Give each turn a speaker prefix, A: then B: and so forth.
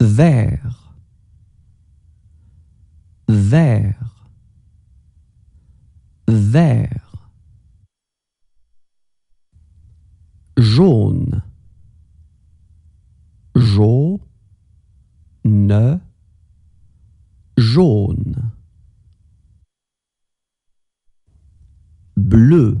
A: Vert. Vert. Vert. Jaune. Jaune. Jaune.
B: Bleu